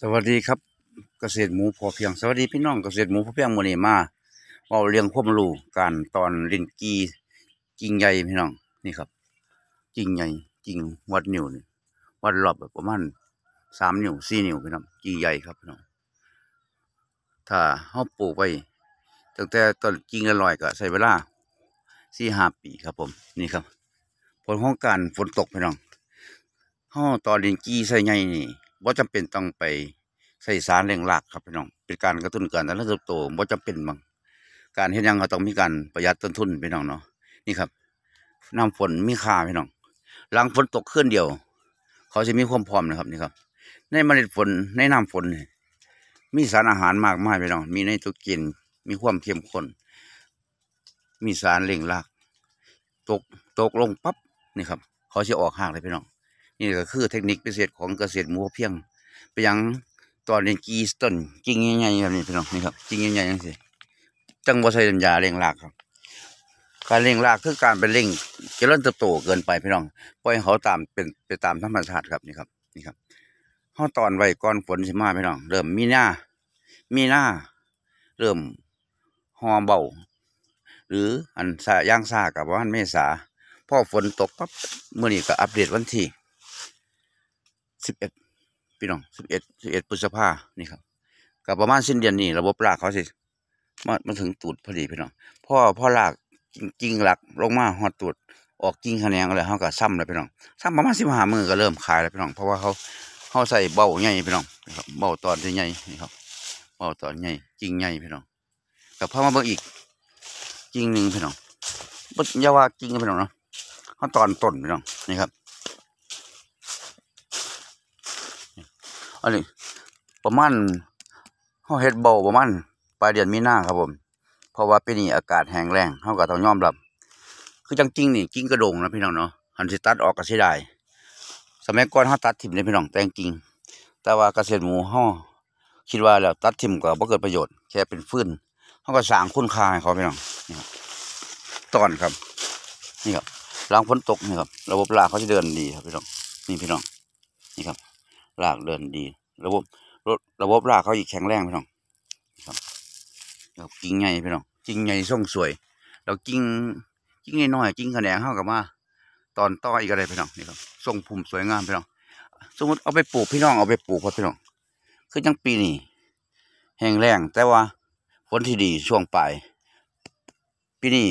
สวัสดีครับเกษตรหมูพอเพียงสวัสดีพี่น้อง เกษตรหมูพอเพียงวันนี้มาเอาเรียงควบมรู้การตอนลินกีกิ่งใหญ่พี่น้อง นี่ครับกิ่งใหญ่กิ่งวัดนิ้วนี่วัดรอบแบบประมาณสามนิ้วสี่นิ้วพี่น้องกิ่งใหญ่ครับพี่น้องถ้าเขาปลูกไปตั้งแต่ตอนกิ่งละลอยก็ใส่เวลาสี่ห้าปีครับ ผม นี่ครับ ผลของการฝนตกพี่น้องหขาตอนลินกีใส่ใหญ่นี่บ่จำเป็นต้องไปใส่สารเร่งรากครับพี่น้องเป็นการกระตุ้นการเจรลญเติบโตบ่จำเป็นบางการเห็นยังเขาต้องมีการประหยัดต้นทุนพี่น้องเนาะนี่ครับน้ำฝนมีค่าพี่น้องหลังฝนตกเคลื่อนเดียว เขาจะมีความพร้อมนะครับ นี่ครับ ในเมล็ดฝนในน้ำฝนมีสารอาหารมากมายพี่น้องมีในตัวกิน มีความเข้มข้นมีสารเร่งรากตกตกลงปั๊บนี่ครับ เขาจะออกหากเลยพี่น้องนี่ก็คือเทคนิคพิเศษ ของเกษตรหมูเพียงไปยังตอนเรียนกีสตันริงใหญ่ๆแบบนี้พี่น้องนี่ครับจริงใหญ่ๆนย่นงสิจังบ่ใส่น้ยาเลี้ยงรากครับ การเลี้ยงราก คือการไปเลี้ยงเจริญเติบโตเกินไปพี่น้องปล่อยเขาตามเป็นไปตามธรรมชาติครับ นี่ครับนี่ครับข้อตอนไว้ก่อนฝนไหมาพี่น้องเริ่มมีหน้ามีหน้าเริ่มหอมเบาหรืออันสาย่างซากับว่ามันเมษาพอฝนตกปั๊บเมื่อนี้ก็อัปเดตวันที่สิบเอ็ดพี่น้องสิบเอ็ดสิบเอ็ดพฤษภานี่ครับกับประมาณสิ้นเดือนนี้ระบบรากเขาสิมามาถึงตูดพอดีพี่น้องพ่อพ่อรากกิ่งหลักลงมาหอดตูดออกกิ่งแนนเอะไรเขาก็ซ้ำเลยพี่น้องซ้ำประมาณสิบห้ามือก็เริ่มขายแล้วพี่น้อง เพราะว่าเขาเขาใส่เบาใหญ่พี่น้องเบาตอนใหญ่นี่ครับเบาตอนใหญ่กิ่งใหญ่พี่น้องกับพ่อมาเบิ่งอีกกิ่งหนึ่งพี่น้องยาวากิ่งพี่น้องเนาะเขาตอนต้นพี่น้องนี่ครับอันนี้ ประมาณเขาเฮ็ดเบาประมาณปลายเดือนมีนาครับผมเพราะว่าปีนี้อากาศแห้งแรงเขาก็ต้องยอมรับ คือจังจริงนี่ กิ้งกระดงนะพี่น้องเนาะหันสิตัดออกก็สิได้ สมัยก่อนเขาตัดถิ่มเลยพี่น้องแต่งกิงแต่ว่าเกษตรหมูเขาคิดว่าแล้วตัดถิ่มก็บ่เกิดประโยชน์ แค่เป็นฟืนเขาก็สางคุ้นคาให้เขาพี่น้องนี่ครับตอนครับ นี่ครับหลังฝนตกนี่ครับระบบราเขาจะเดินดีครับพี่น้องนี่พี่น้องนี่ครับลากเดินดี ระบบรถระบบรากเขาอีกแข็งแรงพี่น้องครับเรากิ้งใหญ่พี่น้องกิ้งใหญ่ส่งสวยเรากิ้งกิ้งน้อยกิ้งแขนงเข้ากับมา ตอนต้ออีกอะไรพี่น้องนี่ครับส่งภูมิสวยงามพี่น้องสมมติเอาไปปลูกพี่น้องเอาไปปลูกพอพี่น้องคือจังปีนี้แห้งแรง แต่ว่าผลที่ดีช่วงปลายปีนี้